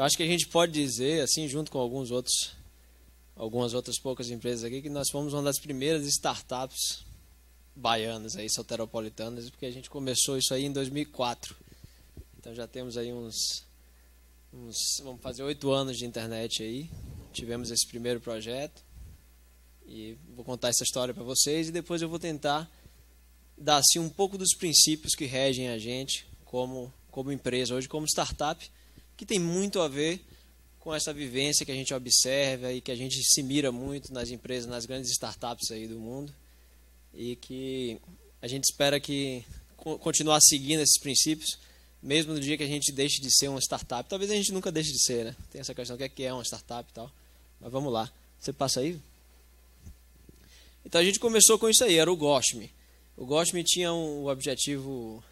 Eu acho que a gente pode dizer, assim, junto com alguns outros, algumas outras poucas empresas aqui, que nós fomos uma das primeiras startups baianas, aí, soteropolitanas, porque a gente começou isso aí em 2004. Então já temos aí uns, uns vamos fazer oito anos de internet aí. Tivemos esse primeiro projeto e vou contar essa história para vocês e depois eu vou tentar dar assim, um pouco dos princípios que regem a gente como, como empresa hoje, como startup que tem muito a ver com essa vivência que a gente observa e que a gente se mira muito nas empresas, nas grandes startups aí do mundo e que a gente espera que continuar seguindo esses princípios, mesmo no dia que a gente deixe de ser uma startup. Talvez a gente nunca deixe de ser, né? Tem essa questão do é que é uma startup e tal. Mas vamos lá. Você passa aí? Então a gente começou com isso aí, era o GOSM. O GOSM tinha um objetivo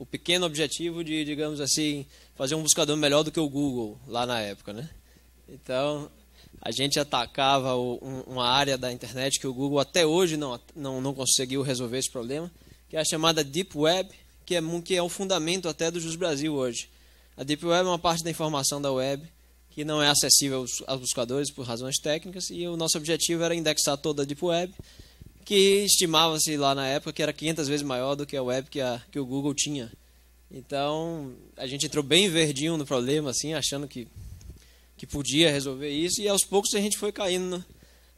o pequeno objetivo de, digamos assim, fazer um buscador melhor do que o Google lá na época, né? Então, a gente atacava o, um, uma área da internet que o Google até hoje não, não, não conseguiu resolver esse problema, que é a chamada Deep Web, que é, que é o fundamento até do Jus Brasil hoje. A Deep Web é uma parte da informação da web que não é acessível aos, aos buscadores por razões técnicas, e o nosso objetivo era indexar toda a Deep Web que estimava-se lá na época que era 500 vezes maior do que a web que, a, que o Google tinha. Então, a gente entrou bem verdinho no problema, assim, achando que, que podia resolver isso, e aos poucos a gente foi caindo né,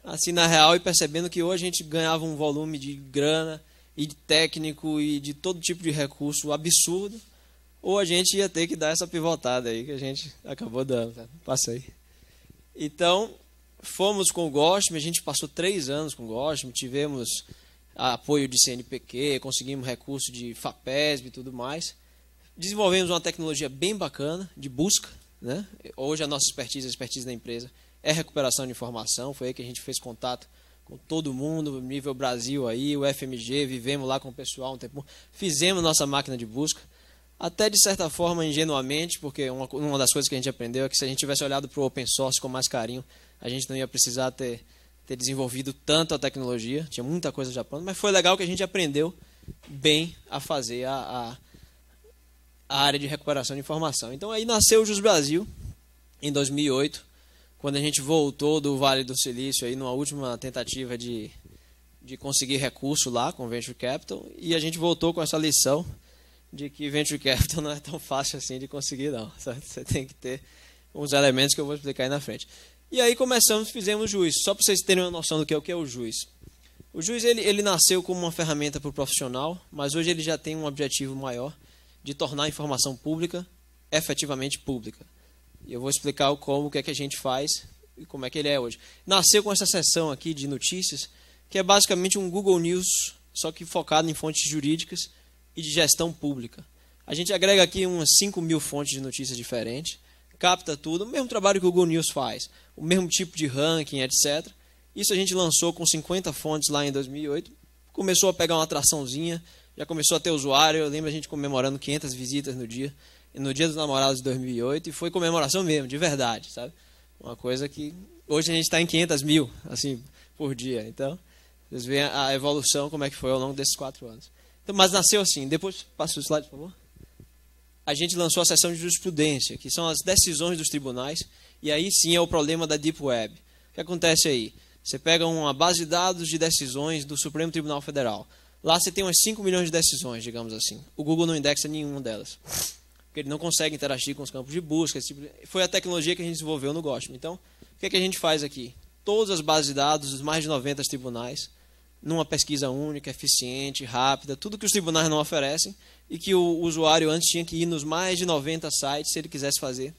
assim na real e percebendo que hoje a gente ganhava um volume de grana e de técnico e de todo tipo de recurso absurdo, ou a gente ia ter que dar essa pivotada aí que a gente acabou dando. Passei. Então, Fomos com o Gosme, a gente passou três anos com o Gosme, tivemos apoio de CNPq, conseguimos recurso de FAPESB e tudo mais. Desenvolvemos uma tecnologia bem bacana de busca. Né? Hoje a nossa expertise, a expertise da empresa, é recuperação de informação. Foi aí que a gente fez contato com todo mundo, nível Brasil aí, o FMG, vivemos lá com o pessoal um tempo. Fizemos nossa máquina de busca. Até de certa forma, ingenuamente, porque uma, uma das coisas que a gente aprendeu é que se a gente tivesse olhado para o open source com mais carinho, a gente não ia precisar ter, ter desenvolvido tanto a tecnologia, tinha muita coisa já pronta, mas foi legal que a gente aprendeu bem a fazer a, a, a área de recuperação de informação. Então aí nasceu o Jus Brasil em 2008, quando a gente voltou do Vale do Silício aí numa última tentativa de, de conseguir recurso lá com Venture Capital, e a gente voltou com essa lição de que venture capital não é tão fácil assim de conseguir, não. Você tem que ter uns elementos que eu vou explicar aí na frente. E aí começamos, fizemos o juiz. Só para vocês terem uma noção do que é o que é o juiz. O juiz ele, ele nasceu como uma ferramenta para o profissional, mas hoje ele já tem um objetivo maior de tornar a informação pública efetivamente pública. E eu vou explicar como o que é que a gente faz e como é que ele é hoje. Nasceu com essa seção aqui de notícias, que é basicamente um Google News, só que focado em fontes jurídicas e de gestão pública. A gente agrega aqui umas 5 mil fontes de notícias diferentes capta tudo, o mesmo trabalho que o Google News faz, o mesmo tipo de ranking, etc. Isso a gente lançou com 50 fontes lá em 2008, começou a pegar uma atraçãozinha, já começou a ter usuário, eu lembro a gente comemorando 500 visitas no dia, no dia dos namorados de 2008, e foi comemoração mesmo, de verdade, sabe? Uma coisa que hoje a gente está em 500 mil, assim, por dia, então... Vocês veem a evolução, como é que foi ao longo desses quatro anos. Então, mas nasceu assim. Depois, passa o slide, por favor a gente lançou a seção de jurisprudência, que são as decisões dos tribunais, e aí sim é o problema da Deep Web. O que acontece aí? Você pega uma base de dados de decisões do Supremo Tribunal Federal. Lá você tem umas 5 milhões de decisões, digamos assim. O Google não indexa nenhuma delas. Porque ele não consegue interagir com os campos de busca. Tipo de... Foi a tecnologia que a gente desenvolveu no GOSM. Então, o que, é que a gente faz aqui? Todas as bases de dados dos mais de 90 tribunais, numa pesquisa única, eficiente, rápida, tudo que os tribunais não oferecem e que o usuário antes tinha que ir nos mais de 90 sites se ele quisesse fazer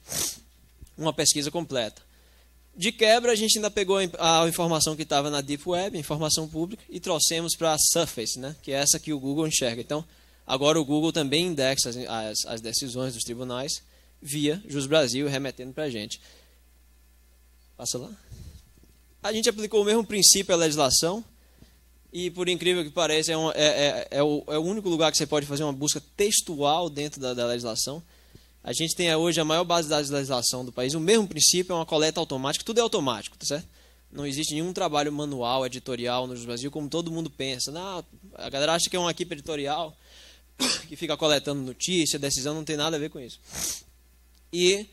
uma pesquisa completa. De quebra, a gente ainda pegou a informação que estava na Deep Web, informação pública, e trouxemos para a Surface, né? que é essa que o Google enxerga. Então, agora o Google também indexa as, as, as decisões dos tribunais via Jus Brasil, remetendo para a gente. Passa lá. A gente aplicou o mesmo princípio à legislação, e por incrível que pareça, é, um, é, é, é, o, é, o, único lugar que você pode fazer uma busca textual dentro da, da legislação. A gente tem hoje a maior base de dados de legislação do país. O mesmo princípio é uma coleta automática, tudo é automático, tá certo? Não existe nenhum trabalho manual, editorial no Brasil, como todo mundo pensa. Não, a galera acha que é uma equipe editorial que fica coletando notícia, decisão, não tem nada a ver com isso. E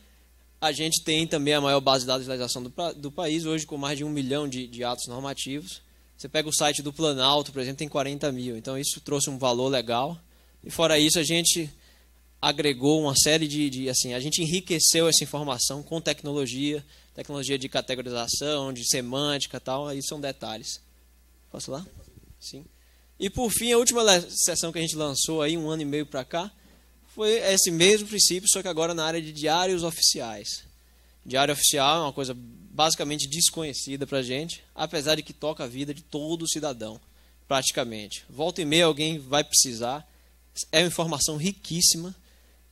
a gente tem também a maior base de dados de legislação do, do país, hoje com mais de um milhão de, de atos normativos. Você pega o site do Planalto, por exemplo, tem 40 mil. Então isso trouxe um valor legal. E fora isso, a gente agregou uma série de, de assim, a gente enriqueceu essa informação com tecnologia, tecnologia de categorização, de semântica, tal. Aí são detalhes. Posso lá? Sim. E por fim, a última sessão que a gente lançou aí um ano e meio para cá foi esse mesmo princípio, só que agora na área de diários oficiais. Diário Oficial é uma coisa basicamente desconhecida para a gente, apesar de que toca a vida de todo cidadão, praticamente. Volta e meia alguém vai precisar. É uma informação riquíssima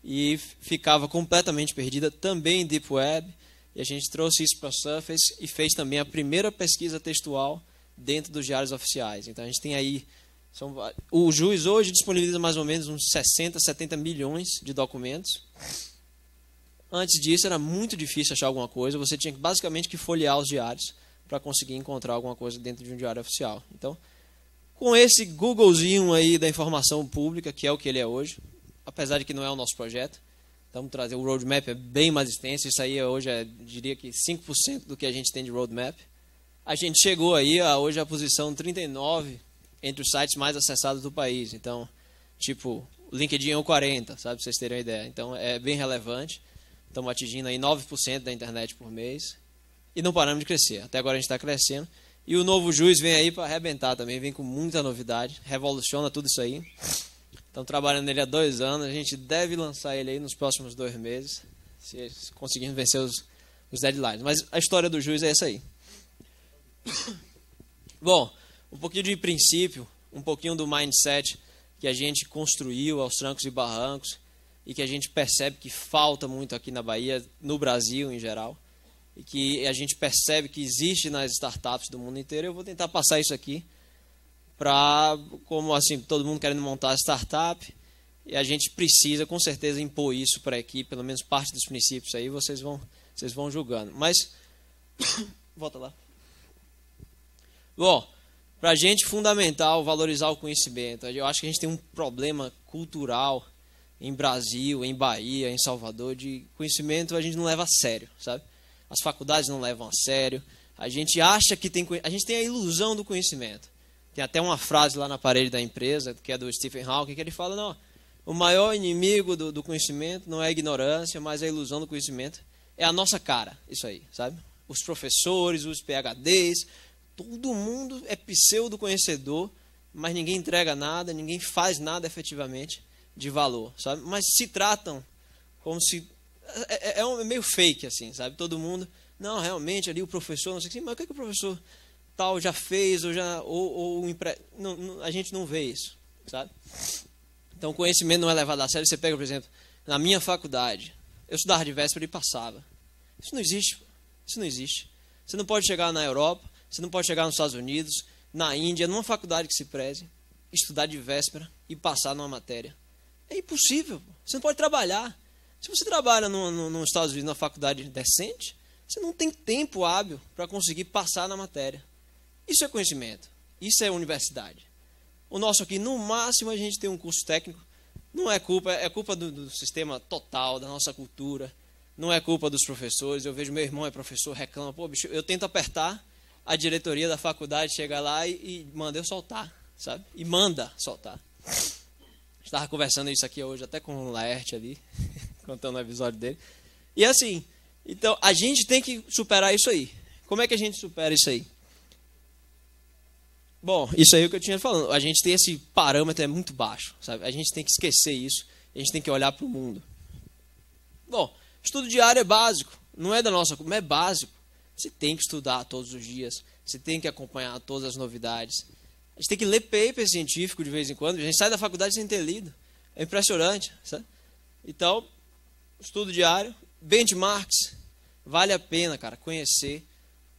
e ficava completamente perdida também em Deep Web. E a gente trouxe isso para a Surface e fez também a primeira pesquisa textual dentro dos diários oficiais. Então a gente tem aí. São, o juiz hoje disponibiliza mais ou menos uns 60, 70 milhões de documentos. Antes disso era muito difícil achar alguma coisa, você tinha basicamente que folhear os diários para conseguir encontrar alguma coisa dentro de um diário oficial. Então, com esse Googlezinho aí da informação pública, que é o que ele é hoje, apesar de que não é o nosso projeto, estamos então, trazendo o roadmap é bem mais extenso, isso aí é hoje é, diria que 5% do que a gente tem de roadmap. A gente chegou aí a, hoje à posição 39 entre os sites mais acessados do país. Então, tipo, o LinkedIn é o 40, sabe, pra vocês terem uma ideia. Então, é bem relevante. Estamos atingindo aí 9% da internet por mês. E não paramos de crescer. Até agora a gente está crescendo. E o novo juiz vem aí para arrebentar também, vem com muita novidade, revoluciona tudo isso aí. Estamos trabalhando nele há dois anos, a gente deve lançar ele aí nos próximos dois meses, se conseguirmos vencer os, os deadlines. Mas a história do juiz é essa aí. Bom, um pouquinho de princípio, um pouquinho do mindset que a gente construiu aos trancos e barrancos e que a gente percebe que falta muito aqui na Bahia, no Brasil em geral, e que a gente percebe que existe nas startups do mundo inteiro. Eu vou tentar passar isso aqui para como assim todo mundo querendo montar startup e a gente precisa com certeza impor isso para a equipe, pelo menos parte dos princípios aí vocês vão vocês vão julgando. Mas volta lá. Bom, para a gente fundamental valorizar o conhecimento. Eu acho que a gente tem um problema cultural em Brasil, em Bahia, em Salvador, de conhecimento a gente não leva a sério, sabe? As faculdades não levam a sério. A gente acha que tem. A gente tem a ilusão do conhecimento. Tem até uma frase lá na parede da empresa, que é do Stephen Hawking, que ele fala: não, o maior inimigo do, do conhecimento não é a ignorância, mas a ilusão do conhecimento é a nossa cara, isso aí, sabe? Os professores, os PHDs, todo mundo é pseudo conhecedor, mas ninguém entrega nada, ninguém faz nada efetivamente de valor, sabe? Mas se tratam como se. É, é, é, um, é meio fake, assim, sabe? Todo mundo. Não, realmente, ali o professor, não sei o que, mas o que, é que o professor tal já fez, ou já. Ou, ou não, não, a gente não vê isso, sabe? Então, conhecimento não é levado a sério. Você pega, por exemplo, na minha faculdade, eu estudava de véspera e passava. Isso não existe. Isso não existe. Você não pode chegar na Europa, você não pode chegar nos Estados Unidos, na Índia, numa faculdade que se preze, estudar de véspera e passar numa matéria. É impossível. Você não pode trabalhar. Se você trabalha no, no, nos Estados Unidos, na faculdade decente, você não tem tempo hábil para conseguir passar na matéria. Isso é conhecimento. Isso é universidade. O nosso aqui, no máximo, a gente tem um curso técnico. Não é culpa, é culpa do, do sistema total, da nossa cultura. Não é culpa dos professores. Eu vejo meu irmão é professor, reclama. Pô, bicho, eu tento apertar a diretoria da faculdade, chega lá e, e manda eu soltar, sabe? E manda soltar. Estava conversando isso aqui hoje até com o Laerte ali, contando o episódio dele. E assim, então a gente tem que superar isso aí. Como é que a gente supera isso aí? Bom, isso aí é o que eu tinha falando. A gente tem esse parâmetro é muito baixo, sabe? A gente tem que esquecer isso. A gente tem que olhar para o mundo. Bom, estudo diário é básico. Não é da nossa, mas é básico. Você tem que estudar todos os dias. Você tem que acompanhar todas as novidades. A gente tem que ler paper científico de vez em quando. A gente sai da faculdade sem ter lido. É impressionante. Sabe? Então, estudo diário, benchmarks. Vale a pena, cara, conhecer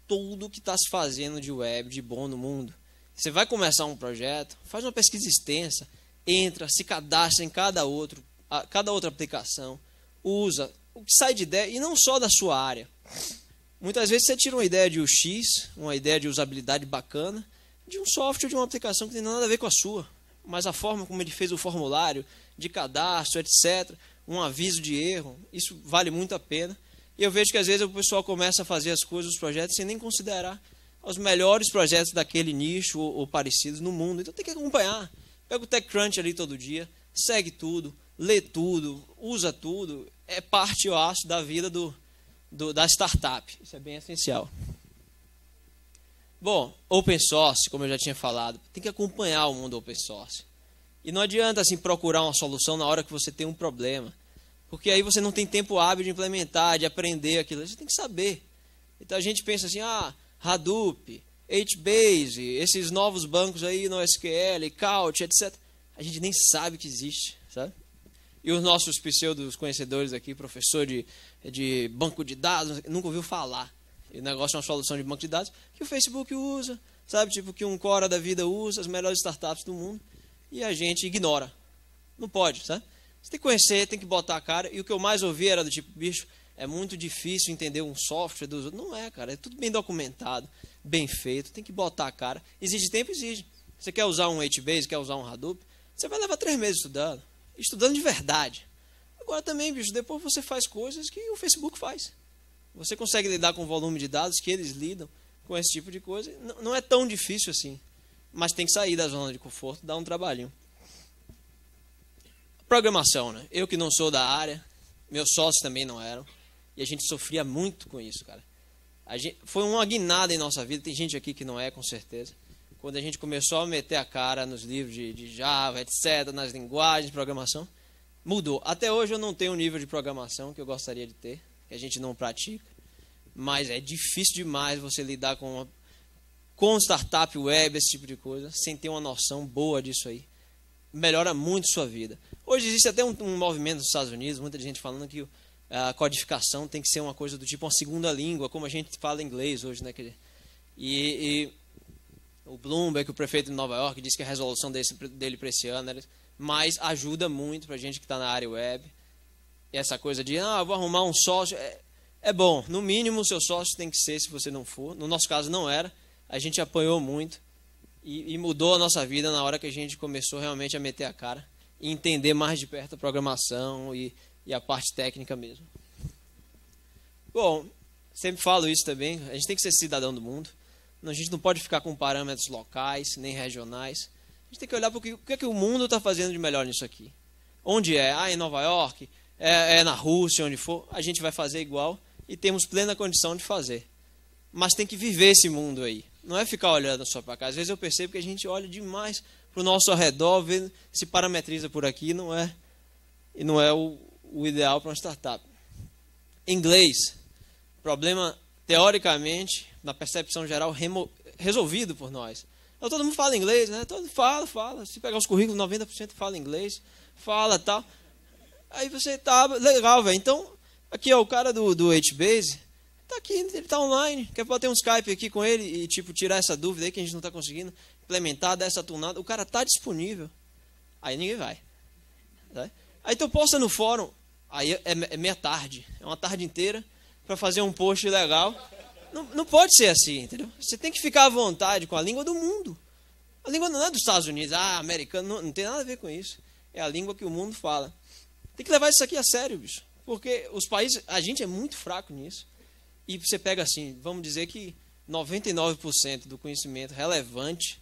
tudo o que está se fazendo de web de bom no mundo. Você vai começar um projeto, faz uma pesquisa extensa, entra, se cadastra em cada, outro, a, cada outra aplicação, usa o que sai de ideia, e não só da sua área. Muitas vezes você tira uma ideia de UX, uma ideia de usabilidade bacana, de um software, de uma aplicação que não tem nada a ver com a sua. Mas a forma como ele fez o formulário de cadastro, etc., um aviso de erro, isso vale muito a pena. E eu vejo que às vezes o pessoal começa a fazer as coisas, os projetos, sem nem considerar os melhores projetos daquele nicho ou, ou parecidos no mundo. Então tem que acompanhar. Pega o TechCrunch ali todo dia, segue tudo, lê tudo, usa tudo. É parte, eu acho, da vida do, do da startup. Isso é bem essencial. Bom, open source, como eu já tinha falado, tem que acompanhar o mundo open source. E não adianta assim procurar uma solução na hora que você tem um problema, porque aí você não tem tempo hábil de implementar, de aprender aquilo. Você tem que saber. Então a gente pensa assim, ah, Hadoop, HBase, esses novos bancos aí no SQL, Couch, etc. A gente nem sabe que existe, sabe? E os nossos pseudos conhecedores aqui, professor de, de banco de dados, nunca ouviu falar o negócio é uma solução de banco de dados que o Facebook usa, sabe? Tipo, que um Cora da vida usa, as melhores startups do mundo, e a gente ignora. Não pode, sabe? Você tem que conhecer, tem que botar a cara. E o que eu mais ouvi era do tipo, bicho, é muito difícil entender um software dos outros. Não é, cara. É tudo bem documentado, bem feito, tem que botar a cara. Exige tempo? Exige. Você quer usar um HBase, quer usar um Hadoop? Você vai levar três meses estudando. Estudando de verdade. Agora também, bicho, depois você faz coisas que o Facebook faz. Você consegue lidar com o volume de dados que eles lidam com esse tipo de coisa? Não, é tão difícil assim. Mas tem que sair da zona de conforto, dá um trabalhinho. Programação, né? Eu que não sou da área, meus sócios também não eram. E a gente sofria muito com isso, cara. Gente, foi uma guinada em nossa vida. Tem gente aqui que não é, com certeza. Quando a gente começou a meter a cara nos livros de, de Java, etc., nas linguagens de programação, mudou. Até hoje eu não tenho o nível de programação que eu gostaria de ter que a gente não pratica. Mas é difícil demais você lidar com, uma, com startup web, esse tipo de coisa, sem ter uma noção boa disso aí. Melhora muito sua vida. Hoje existe até um, um movimento nos Estados Unidos, muita gente falando que a codificação tem que ser uma coisa do tipo uma segunda língua, como a gente fala inglês hoje, né? E, e o Bloomberg, o prefeito de Nova York, disse que a resolução desse, dele para esse ano, né, mas ajuda muito para a gente que está na área web essa coisa de, ah, vou arrumar um sócio. É, é bom, no mínimo o seu sócio tem que ser, se você não for. No nosso caso não era, a gente apanhou muito e, e mudou a nossa vida na hora que a gente começou realmente a meter a cara e entender mais de perto a programação e, e a parte técnica mesmo. Bom, sempre falo isso também, a gente tem que ser cidadão do mundo. A gente não pode ficar com parâmetros locais, nem regionais. A gente tem que olhar para o que, que é que o mundo está fazendo de melhor nisso aqui. Onde é? Ah, em Nova York? é, é na Rússia, onde for, a gente vai fazer igual e temos plena condição de fazer. Mas tem que viver esse mundo aí. Não é ficar olhando só para cá. Às vezes eu percebo que a gente olha demais para o nosso redor, vendo se parametriza por aqui, não é e não é o, o ideal para uma startup. Inglês, problema teoricamente, na percepção geral, remo, resolvido por nós. Então, todo mundo fala inglês, né? Todo mundo fala, fala. Se pegar os currículos, 90% fala inglês, fala tal. Aí você tá legal, velho. Então, aqui ó, o cara do, do HBase tá aqui, ele tá online. Quer bater um Skype aqui com ele e tipo tirar essa dúvida aí que a gente não tá conseguindo implementar, dar essa tunada. O cara tá disponível. Aí ninguém vai. Tá? Aí tu posta no fórum, aí é, é, é meia tarde, é uma tarde inteira para fazer um post legal. Não, não pode ser assim, entendeu? Você tem que ficar à vontade com a língua do mundo. A língua não é dos Estados Unidos, ah, americano, não, não tem nada a ver com isso. É a língua que o mundo fala. Tem que levar isso aqui a sério, bicho. Porque os países, a gente é muito fraco nisso. E você pega assim, vamos dizer que 99% do conhecimento relevante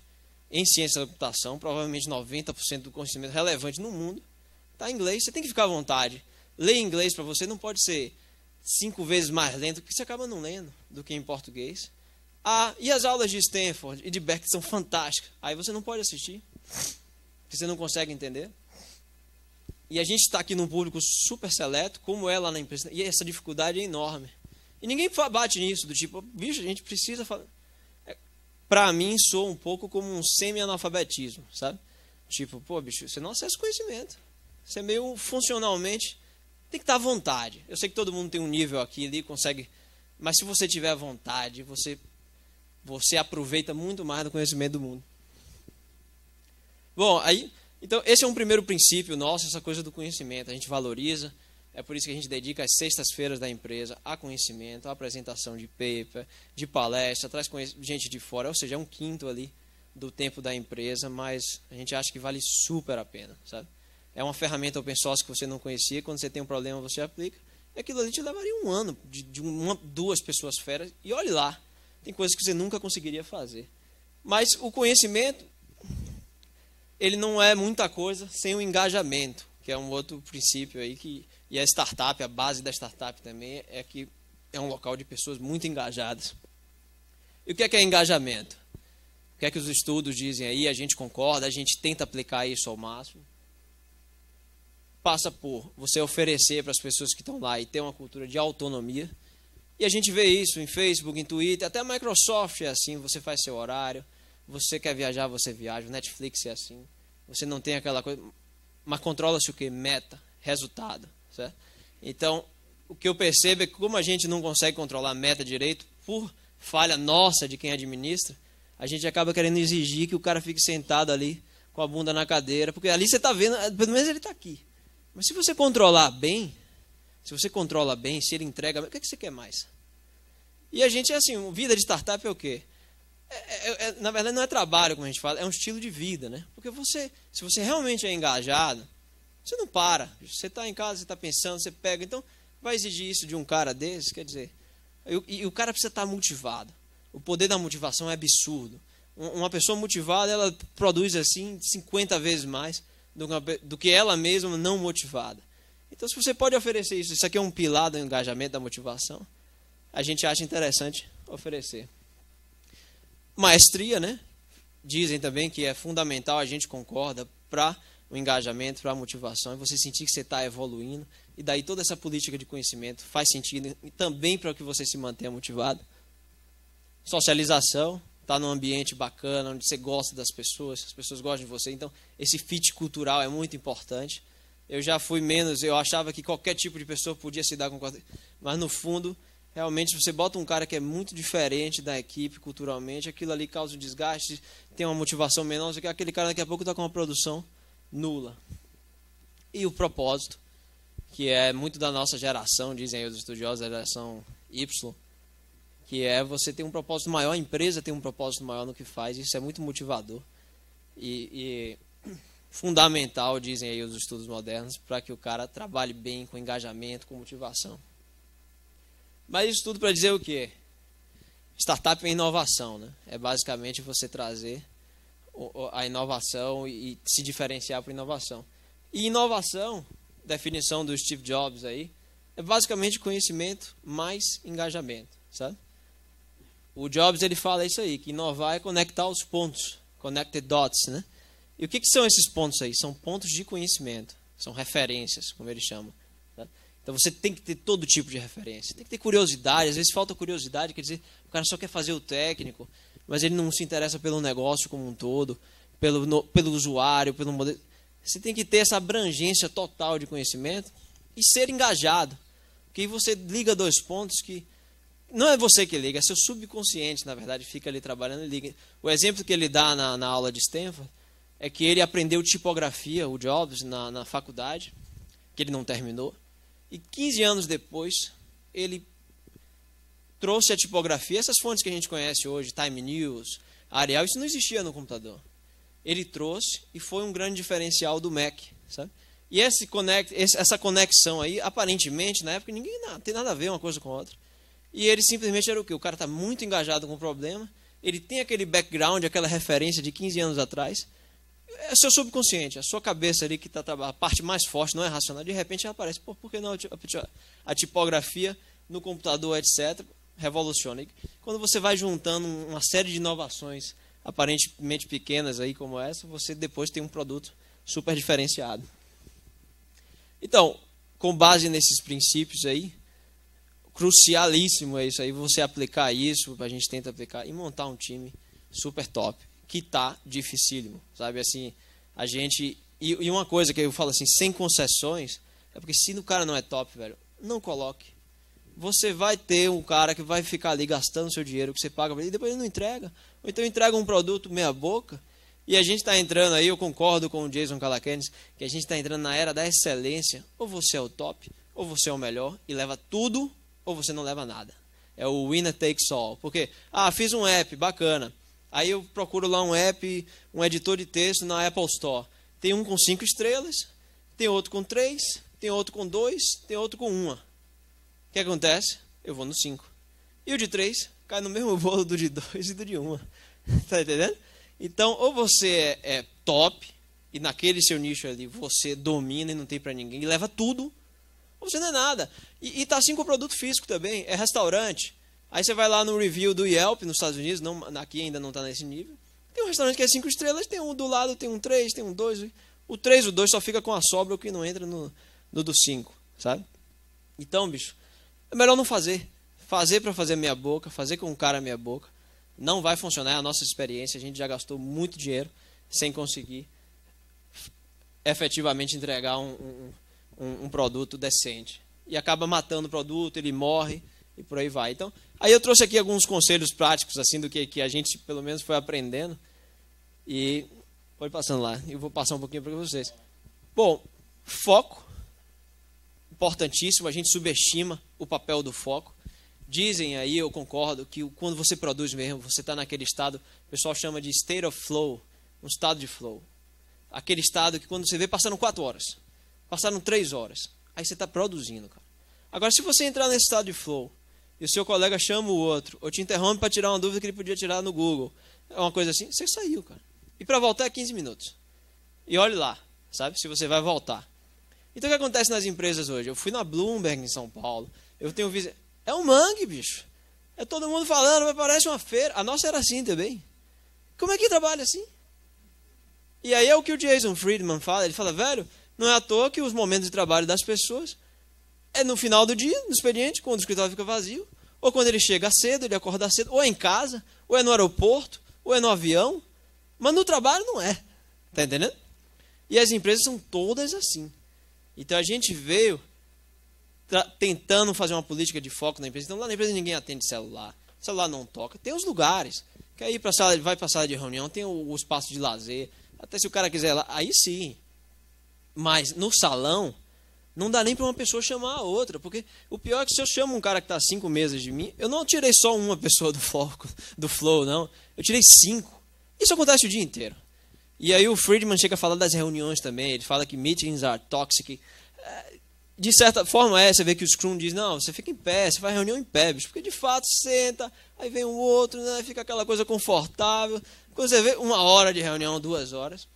em ciência da computação, provavelmente 90% do conhecimento relevante no mundo, está em inglês. Você tem que ficar à vontade. Ler inglês para você não pode ser cinco vezes mais lento, porque você acaba não lendo do que em português. Ah, e as aulas de Stanford e de Berkeley são fantásticas. Aí você não pode assistir, porque você não consegue entender. E a gente está aqui num público super seleto, como é lá na empresa e essa dificuldade é enorme. E ninguém bate nisso, do tipo, bicho, a gente precisa falar. É, Para mim, sou um pouco como um semi-analfabetismo, sabe? Tipo, pô, bicho, você não acessa conhecimento. Você é meio funcionalmente. Tem que estar tá à vontade. Eu sei que todo mundo tem um nível aqui ali, consegue. Mas se você tiver à vontade, você, você aproveita muito mais do conhecimento do mundo. Bom, aí então, esse é um primeiro princípio nosso, essa coisa do conhecimento. A gente valoriza, é por isso que a gente dedica as sextas-feiras da empresa a conhecimento, a apresentação de paper, de palestra, traz gente de fora, ou seja, é um quinto ali do tempo da empresa, mas a gente acha que vale super a pena, sabe? É uma ferramenta open source que você não conhecia, quando você tem um problema você aplica. E aquilo ali te levaria um ano de, de uma, duas pessoas feras, e olhe lá, tem coisas que você nunca conseguiria fazer. Mas o conhecimento ele não é muita coisa sem o engajamento, que é um outro princípio aí que e a startup, a base da startup também é que é um local de pessoas muito engajadas. E o que é, que é engajamento? O que é que os estudos dizem aí? A gente concorda, a gente tenta aplicar isso ao máximo. Passa por você oferecer para as pessoas que estão lá e ter uma cultura de autonomia. E a gente vê isso em Facebook, em Twitter, até Microsoft é assim, você faz seu horário, você quer viajar, você viaja. O Netflix é assim. Você não tem aquela coisa. Mas controla-se o que? Meta, resultado. Certo? Então, o que eu percebo é que como a gente não consegue controlar a meta direito, por falha nossa de quem administra, a gente acaba querendo exigir que o cara fique sentado ali com a bunda na cadeira, porque ali você está vendo, eh, pelo menos ele está aqui. Mas se você controlar bem, se você controla bem, se ele entrega, o que, é que você quer mais? E a gente é assim, vida de startup é o quê? É, é, é, na verdade, não é trabalho, como a gente fala, é um estilo de vida, né? Porque você, se você realmente é engajado, você não para. Você está em casa, você está pensando, você pega. Então, vai exigir isso de um cara desse? Quer dizer, e, e o cara precisa estar tá motivado. O poder da motivação é absurdo. Uma pessoa motivada, ela produz assim 50 vezes mais do que ela mesma não motivada. Então, se você pode oferecer isso, isso aqui é um pilar do engajamento, da motivação, a gente acha interessante oferecer. Maestria, né? Dizem também que é fundamental, a gente concorda, para o engajamento, para a motivação, e você sentir que você está evoluindo. E daí toda essa política de conhecimento faz sentido e também para que você se mantenha motivado. Socialização, está num ambiente bacana, onde você gosta das pessoas, as pessoas gostam de você. Então, esse fit cultural é muito importante. Eu já fui menos, eu achava que qualquer tipo de pessoa podia se dar com qualquer... Mas, no fundo, Realmente, você bota um cara que é muito diferente da equipe culturalmente, aquilo ali causa um desgaste, tem uma motivação menor, aquele cara daqui a pouco está com uma produção nula. E o propósito, que é muito da nossa geração, dizem aí os estudiosos da geração Y, que é você ter um propósito maior, a empresa tem um propósito maior no que faz, isso é muito motivador e, e fundamental, dizem aí os estudos modernos, para que o cara trabalhe bem, com engajamento, com motivação. Mas isso tudo para dizer o quê? Startup é inovação, né? É basicamente você trazer a inovação e se diferenciar por inovação. E inovação, definição do Steve Jobs aí, é basicamente conhecimento mais engajamento, sabe? O Jobs ele fala isso aí, que inovar é conectar os pontos, connected dots, né? E o que, que são esses pontos aí? São pontos de conhecimento, são referências, como ele chama. Então você tem que ter todo tipo de referência. Tem que ter curiosidade. Às vezes falta curiosidade, quer dizer, o cara só quer fazer o técnico, mas ele não se interessa pelo negócio como um todo, pelo, no, pelo usuário, pelo modelo. Você tem que ter essa abrangência total de conhecimento e ser engajado. Porque aí você liga dois pontos que não é você que liga, é seu subconsciente, na verdade, fica ali trabalhando e liga. O exemplo que ele dá na, na aula de Stanford é que ele aprendeu tipografia, o Jobs, na, na faculdade, que ele não terminou. E 15 anos depois, ele trouxe a tipografia, essas fontes que a gente conhece hoje, Time News, Arial, isso não existia no computador. Ele trouxe e foi um grande diferencial do Mac, sabe? E esse conect, essa conexão aí, aparentemente, na época, ninguém não, tem nada a ver uma coisa com a outra. E ele simplesmente era o quê? O cara está muito engajado com o problema, ele tem aquele background, aquela referência de 15 anos atrás, é seu subconsciente, é a sua cabeça ali que está a parte mais forte, não é racional, de repente ela aparece, Pô, por que não a tipografia no computador, etc., revoluciona. E quando você vai juntando uma série de inovações aparentemente pequenas aí como essa, você depois tem um produto super diferenciado. Então, com base nesses princípios aí, crucialíssimo é isso aí, você aplicar isso, a gente tenta aplicar e montar um time super top que tá dificílimo, sabe? Assim, a gente. E, e, uma coisa que eu falo assim, sem concessões, é porque se o cara não é top, velho, não coloque. Você vai ter um cara que vai ficar ali gastando seu dinheiro que você paga pra ele e depois ele não entrega. Ou então entrega um produto meia-boca. E a gente está entrando aí, eu concordo com o Jason Calacanis, que a gente está entrando na era da excelência. Ou você é o top, ou você é o melhor e leva tudo, ou você não leva nada. É o winner takes all. Porque, ah, fiz um app, bacana. Aí eu procuro lá um app, um editor de texto na Apple Store. Tem um com cinco estrelas, tem outro com três, tem outro com dois, tem outro com uma. O que acontece? Eu vou no cinco. E o de três cai no mesmo bolo do de dois e do de uma. tá entendendo? Então, ou você é, é top, e naquele seu nicho ali você domina e não tem para ninguém, e leva tudo, ou você não é nada. E, está assim com o produto físico também, é restaurante. Aí você vai lá no review do Yelp nos Estados Unidos, não, aqui ainda não está nesse nível. Tem um restaurante que é 5 estrelas, tem um do lado, tem um 3, tem um 2. O 3, o 2 só fica com a sobra, o que não entra no, no do 5, sabe? Então, bicho, é melhor não fazer. Fazer para fazer meia boca, fazer com o cara meia boca. Não vai funcionar, é a nossa experiência. A gente já gastou muito dinheiro sem conseguir efetivamente entregar um, um, um produto decente. E acaba matando o produto, ele morre e por aí vai. Então, Aí eu trouxe aqui alguns conselhos práticos, assim, do que, que a gente pelo menos foi aprendendo. E pode passando lá, eu vou passar um pouquinho para vocês. Bom, foco, importantíssimo, a gente subestima o papel do foco. Dizem aí, eu concordo, que quando você produz mesmo, você está naquele estado, o pessoal chama de state of flow, um estado de flow. Aquele estado que quando você vê, passaram quatro horas, passaram três horas, aí você está produzindo, cara. Agora, se você entrar nesse estado de flow e o seu colega chama o outro, ou te interrompe para tirar uma dúvida que ele podia tirar no Google, é uma coisa assim, você saiu, cara. E para voltar é 15 minutos. E olhe lá, sabe, se você vai voltar. Então o que acontece nas empresas hoje? Eu fui na Bloomberg em São Paulo, eu tenho visto. É um mangue, bicho. É todo mundo falando, parece uma feira. A nossa era assim também. Como é que trabalha assim? E aí é o que o Jason Friedman fala, ele fala, velho, não é à toa que os momentos de trabalho das pessoas é no final do dia, no expediente, quando o escritório fica vazio, ou quando ele chega cedo, ele acorda cedo, ou é em casa, ou é no aeroporto, ou é no avião, mas no trabalho não é. Tá entendendo? E as empresas são todas assim. Então a gente veio tentando fazer uma política de foco na empresa. Então lá na empresa ninguém atende celular, celular não toca. Tem os lugares. Quer ir para sala, vai para a sala de reunião, tem o, o espaço de lazer. Até se o cara quiser lá, aí sim. Mas no salão, não dá nem para uma pessoa chamar a outra, porque o pior é que se eu chamo um cara que está cinco meses de mim, eu não tirei só uma pessoa do foco, do flow, não. Eu tirei cinco. Isso acontece o dia inteiro. E aí o Friedman chega a falar das reuniões também, ele fala que meetings are toxic. É, de certa forma é, você vê que o Scrum diz, não, você fica em pé, você faz reunião em pé, bicho, porque de fato senta, aí vem o um outro, né, fica aquela coisa confortável. Quando você vê uma hora de reunião, duas horas.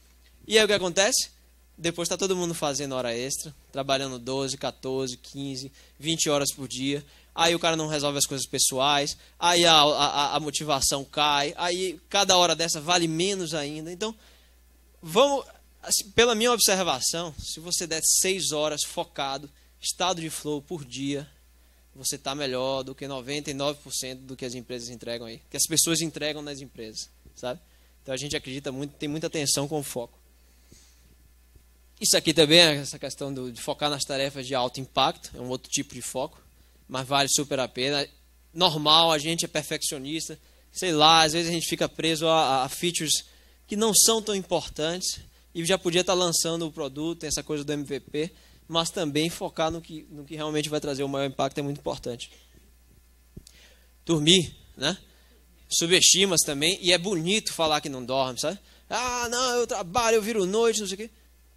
E aí o que acontece? Depois está todo mundo fazendo hora extra, trabalhando 12, 14, 15, 20 horas por dia. Aí o cara não resolve as coisas pessoais, aí a, a, a motivação cai, aí cada hora dessa vale menos ainda. Então, vamos, assim, pela minha observação, se você der 6 horas focado, estado de flow por dia, você está melhor do que 99% do que as empresas entregam aí, que as pessoas entregam nas empresas, sabe? Então a gente acredita muito, tem muita atenção com o foco. Isso aqui também é essa questão do, de focar nas tarefas de alto impacto, é um outro tipo de foco, mas vale super a pena. Normal, a gente é perfeccionista, sei lá, às vezes a gente fica preso a, a features que não são tão importantes e já podia estar tá lançando o produto, tem essa coisa do MVP, mas também focar no que, no que realmente vai trazer o maior impacto é muito importante. Dormir, né? Subestimas também, e é bonito falar que não dorme, sabe? Ah, não, eu trabalho, eu viro noite, não sei o quê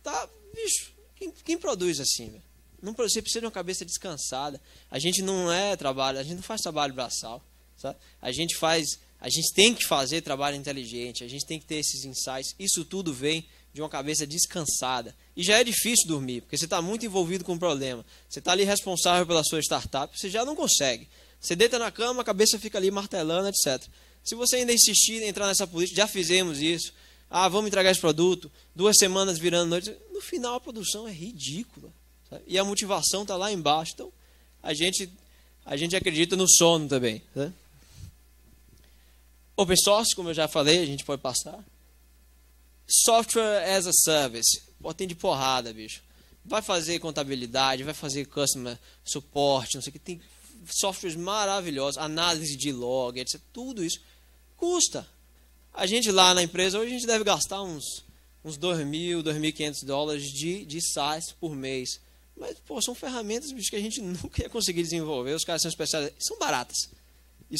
tá, bicho, quem, quem produz assim, Não, você precisa de uma cabeça descansada. A gente não é trabalho, a gente não faz trabalho braçal. Sabe? A gente faz, a gente tem que fazer trabalho inteligente, a gente tem que ter esses insights. Isso tudo vem de uma cabeça descansada. E já é difícil dormir, porque você está muito envolvido com o problema. Você está ali responsável pela sua startup, você já não consegue. Você deita na cama, a cabeça fica ali martelando, etc. Se você ainda insistir em entrar nessa política, já fizemos isso ah, vamos entregar esse produto. Duas semanas virando noite. No final, a produção é ridícula. Sabe? E a motivação está lá embaixo. Então, a gente, a gente acredita no sono também. Né? Open source, como eu já falei, a gente pode passar. Software as a service. Pô, tem de porrada, bicho. Vai fazer contabilidade, vai fazer customer support, não sei o que. Tem softwares maravilhosos, análise de log, etc. Tudo isso custa. A gente lá na empresa, hoje a gente deve gastar uns, uns 2.000, 2.500 dólares de, de SaaS por mês. Mas, pô, são ferramentas bicho, que a gente nunca ia conseguir desenvolver. Os caras são especiais. São baratas. E,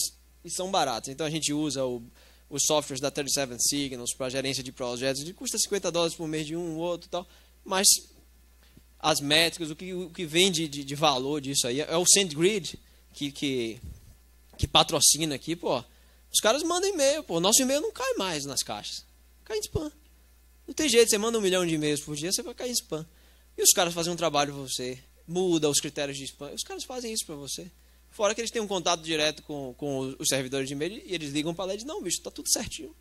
e, são baratas. Então a gente usa o, os softwares da 37 Signals para gerência de projetos. Custa 50 dólares por mês de um, outro e tal. Mas as métricas, o que, o que vem de, de, de valor disso aí é o SendGrid que, que, que patrocina aqui, pô. Os caras mandam e-mail, pô. Nosso e-mail não cai mais nas caixas. Cai em spam. Não tem jeito, você manda um milhão de e-mails por dia, você vai cair em spam. E os caras fazem um trabalho pra você. Muda os critérios de spam. Os caras fazem isso para você. Fora que eles têm um contato direto com, com os servidores de e-mail e eles ligam para a LED. Não, bicho, tá tudo certinho.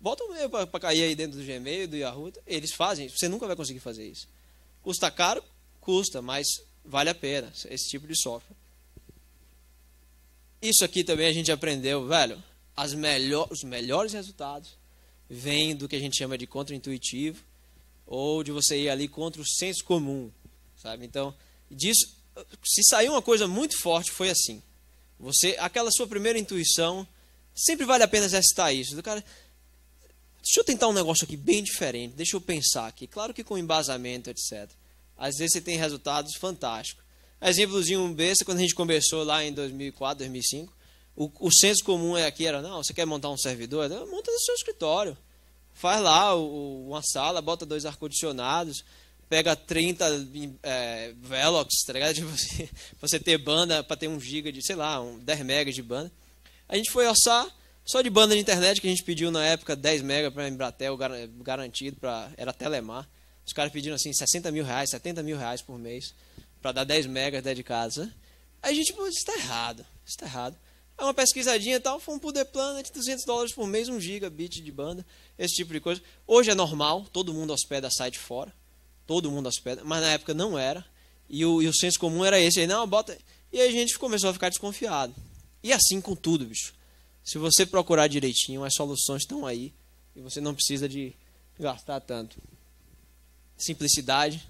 Bota um e-mail para cair aí dentro do Gmail, do Yahoo. Então, eles fazem isso. Você nunca vai conseguir fazer isso. Custa caro? Custa, mas vale a pena esse tipo de software. Isso aqui também a gente aprendeu, velho melhor, os melhores resultados vêm do que a gente chama de contraintuitivo ou de você ir ali contra o senso comum, sabe? Então, disso, se saiu uma coisa muito forte, foi assim. Você, aquela sua primeira intuição, sempre vale a pena exercitar isso. Do cara, deixa eu tentar um negócio aqui bem diferente, deixa eu pensar aqui. Claro que com embasamento, etc. Às vezes você tem resultados fantásticos. Exemplozinho um besta, quando a gente começou lá em 2004, 2005, o, o senso comum é aqui era, não, você quer montar um servidor? Monta no seu escritório. Faz lá o, uma sala, bota dois ar-condicionados, pega 30 é, Velox, tá ligado? Você, tipo assim, você, ter banda para ter um giga de, sei lá, um 10 megas de banda. A gente foi orçar só de banda de internet que a gente pediu na época 10 mega para Embratel, garantido, pra, era Telemar. Os caras pediram assim 60 mil reais, 70 mil reais por mês para dar 10 megas de casa. Né? Aí a gente, pô, isso tá errado, isso tá errado. Aí é uma pesquisadinha e tal, foi um Poder Planet, 200 dólares por mês, 1 gigabit de banda, esse tipo de coisa. Hoje é normal, todo mundo hospeda site fora, todo mundo hospeda, mas na época não era. E o, e o senso comum era esse, aí, não, bota... E a gente começou a ficar desconfiado. E assim com tudo, bicho. Se você procurar direitinho, as soluções estão aí e você não precisa de gastar tanto. Simplicidade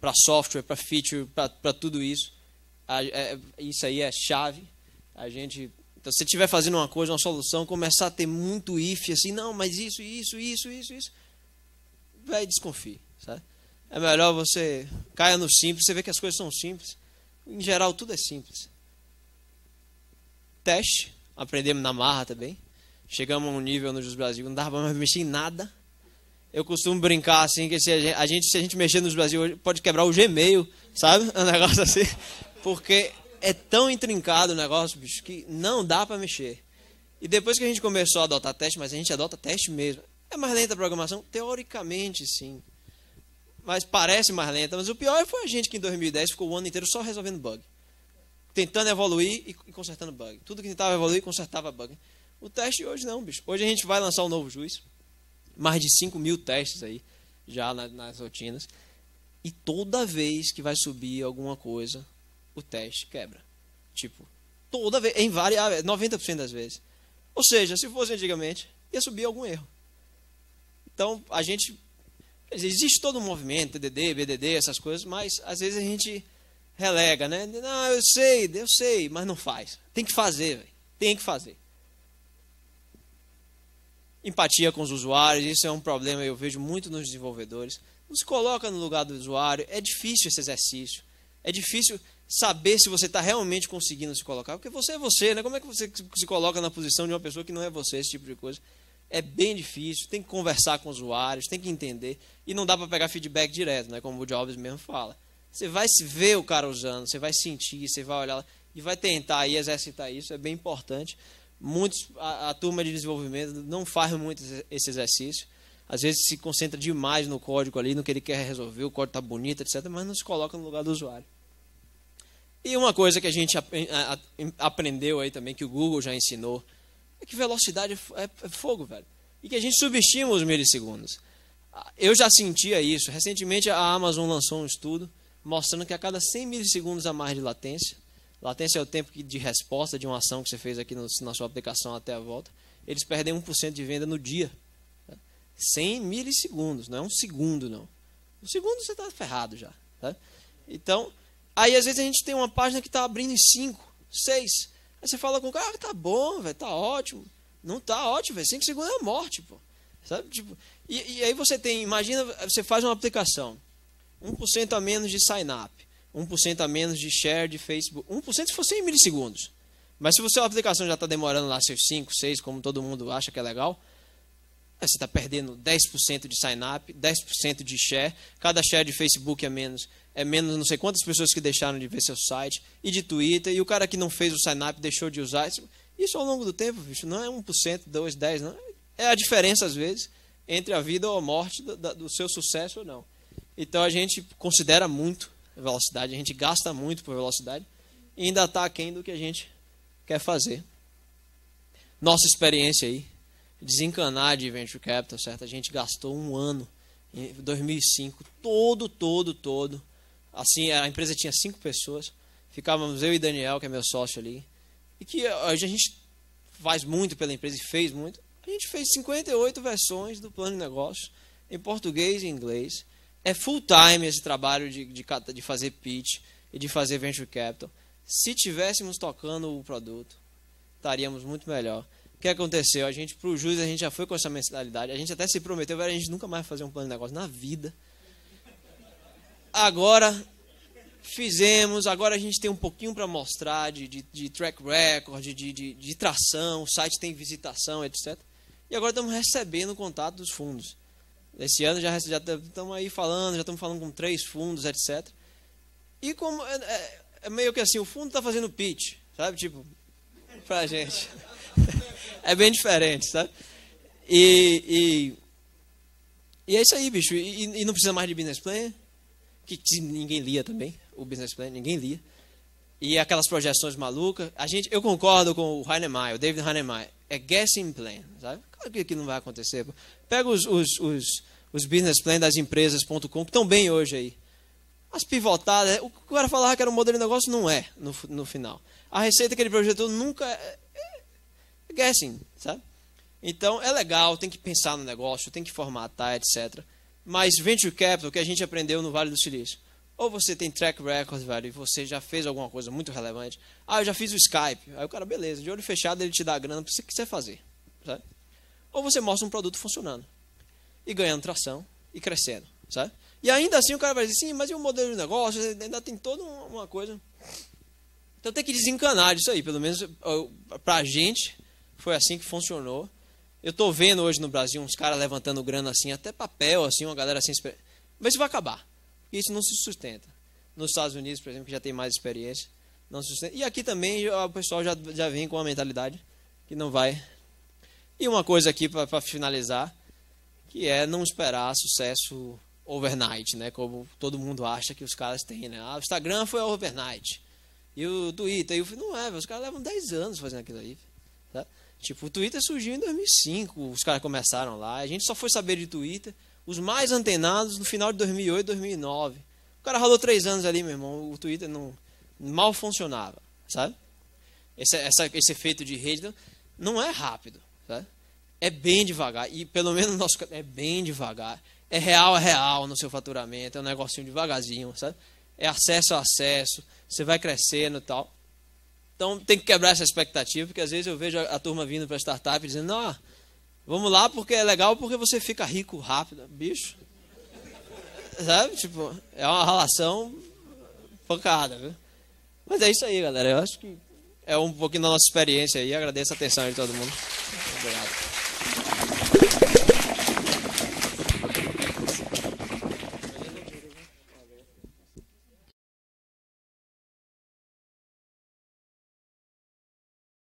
para software, para feature, para tudo isso. É, isso aí é chave a gente, então, se estiver fazendo uma coisa, uma solução, começar a ter muito if assim, não, mas isso, isso, isso, isso, isso, vai desconfie, sabe? É melhor você caia no simples, você vê que as coisas são simples. Em geral, tudo é simples. Teste, aprendemos na marra também. Chegamos a um nível no Jus Brasil, não dava mais mexer em nada. Eu costumo brincar assim que se a gente, se a gente mexer no Jus Brasil pode quebrar o Gmail, sabe? Um negócio assim, porque é tão intrincado o negócio, bicho, que não dá para mexer. E depois que a gente começou a adotar teste, mas a gente adota teste mesmo. É mais lenta a programação? Teoricamente, sim. Mas parece mais lenta. Mas o pior foi a gente que em 2010 ficou o ano inteiro só resolvendo bug. Tentando evoluir e consertando bug. Tudo que tentava evoluir, consertava bug. O teste hoje não, bicho. Hoje a gente vai lançar um novo juiz. Mais de 5 mil testes aí, já nas rotinas. E toda vez que vai subir alguma coisa, o teste quebra. Tipo, toda vez, em várias, 90% ah, das vezes. Ou seja, se fosse antigamente, ia subir algum erro. Então, a gente existe todo um movimento, TDD, BDD, essas coisas, mas às vezes a gente relega, né? Não, eu sei, eu sei, mas não faz. Tem que fazer, véio. tem que fazer. Empatia com os usuários, isso é um problema eu vejo muito nos desenvolvedores. Não se coloca no lugar do usuário, é difícil esse exercício. É difícil saber se você está realmente conseguindo se colocar, porque você é você, né? Como é que você se coloca na posição de uma pessoa que não é você, esse tipo de coisa? É bem difícil, tem que conversar com usuários, tem que entender, e não dá para pegar feedback direto, né? Como o Jobs mesmo fala. Você vai se ver o cara usando, você vai sentir, você vai olhar e vai tentar aí exercitar isso, é bem importante. Muitos, a, a turma de desenvolvimento não faz muito esse exercício às vezes se concentra demais no código ali, no que ele quer resolver, o código está bonito, etc., mas não se coloca no lugar do usuário. E uma coisa que a gente aprendeu aí também, que o Google já ensinou, é que velocidade é, é, é fogo, velho. E que a gente subestima os milissegundos. Ah, eu já sentia isso. Recentemente a Amazon lançou um estudo mostrando que a cada 100 milissegundos a mais de latência, latência é o tempo de resposta de uma ação que você fez aqui no, na sua aplicação até a volta, eles perdem 1% de venda no dia. 100 milissegundos, não é um segundo, não. Um segundo você está ferrado já. Tá? Então, Aí às vezes a gente tem uma página que está abrindo em 5, 6. Aí você fala com o cara, ah, tá bom, velho, tá ótimo. Não tá ótimo, velho. 5 segundos é a morte, pô. Sabe? Tipo, e, e, aí você tem, imagina, você faz uma aplicação. 1% a menos de sign up, 1% a menos de share de Facebook. 1% se for 100 milissegundos. Mas se você, a sua aplicação já está demorando lá seus 5, 6, como todo mundo acha que é legal, você está perdendo 10% de sign up, 10% de share, cada share de Facebook é menos é menos não sei quantas pessoas que deixaram de ver seu site e de Twitter, e o cara que não fez o sign up deixou de usar. Isso ao longo do tempo, bicho, não é 1%, 2%, 10%, não. É a diferença, às vezes, entre a vida ou a morte do, do seu sucesso ou não. Então a gente considera muito velocidade, a gente gasta muito por velocidade e ainda está aquém do que a gente quer fazer. Nossa experiência aí, desencanar de venture capital, certo? A gente gastou um ano, em 2005, todo, todo, todo, assim, a empresa tinha cinco pessoas, ficávamos eu e Daniel, que é meu sócio ali, e que hoje a gente faz muito pela empresa e fez muito. A gente fez 58 versões do plano de negócio em português e inglês. É full time esse trabalho de, de, de fazer pitch e de fazer venture capital. Se tivéssemos tocando o produto, estaríamos muito melhor. O que aconteceu? A gente, para o juiz, a gente já foi com essa mensalidade. A gente até se prometeu, a gente nunca mais fazer um plano de negócio na vida agora fizemos, agora a gente tem um pouquinho para mostrar de, de, de, track record, de, de, de tração, o site tem visitação, etc. E agora estamos recebendo contato dos fundos. Esse ano já, já estamos aí falando, já estamos falando com três fundos, etc. E como é, é, é meio que assim, o fundo está fazendo pitch, sabe? Tipo, para a gente. é bem diferente, sabe? E, e, e, é isso aí, bicho. E, e não precisa mais de business plan, que ninguém lia também, o business plan, ninguém lia. E aquelas projeções malucas. A gente, eu concordo com o Heinemeyer, o David Heinemeyer. É guessing plan, sabe? Claro que aquilo não vai acontecer. Pega os, os, os, os business plans das empresas.com, que estão bem hoje aí. As pivotadas, o cara falava que era um modelo de negócio, não é, no, no final. A receita que ele projetou nunca é, é guessing, sabe? Então, é legal, tem que pensar no negócio, tem que formatar, etc. Mas venture capital, que a gente aprendeu no Vale do Silício. Ou você tem track record, velho, e você já fez alguma coisa muito relevante. Ah, eu já fiz o Skype. Aí o cara, beleza, de olho fechado ele te dá a grana para você quiser fazer. Sabe? Ou você mostra um produto funcionando e ganhando tração e crescendo. Sabe? E ainda assim o cara vai dizer, sim, mas e o modelo de negócio? Ainda tem toda uma coisa. Então tem que desencanar disso aí. Pelo menos pra gente foi assim que funcionou eu estou vendo hoje no Brasil uns caras levantando grana assim, até papel, assim, uma galera assim. Mas isso vai acabar. Isso não se sustenta. Nos Estados Unidos, por exemplo, que já tem mais experiência, não se sustenta. E aqui também o pessoal já, já vem com uma mentalidade que não vai. E uma coisa aqui para finalizar, que é não esperar sucesso overnight, né? Como todo mundo acha que os caras têm, né? Ah, o Instagram foi overnight. E o Twitter, e o... não é, os caras levam 10 anos fazendo aquilo aí. Tá? Tipo, o Twitter surgiu em 2005, os caras começaram lá. A gente só foi saber de Twitter, os mais antenados, no final de 2008, 2009. O cara rodou três anos ali, meu irmão. O Twitter não mal funcionava, sabe? Esse, essa, esse efeito de rede então, não é rápido, sabe? É bem devagar. E pelo menos no nosso é bem devagar. É real, é real no seu faturamento. É um negocinho devagarzinho, sabe? É acesso a acesso. Você vai crescendo e tal. Então tem que quebrar essa expectativa, porque às vezes eu vejo a, turma vindo para a startup dizendo: Não, vamos lá porque é legal, porque você fica rico rápido. Bicho, sabe? Tipo, é uma relação pancada, viu? Mas é isso aí, galera. Eu acho que é um pouquinho da nossa experiência aí. Agradeço a atenção de todo mundo. Obrigado.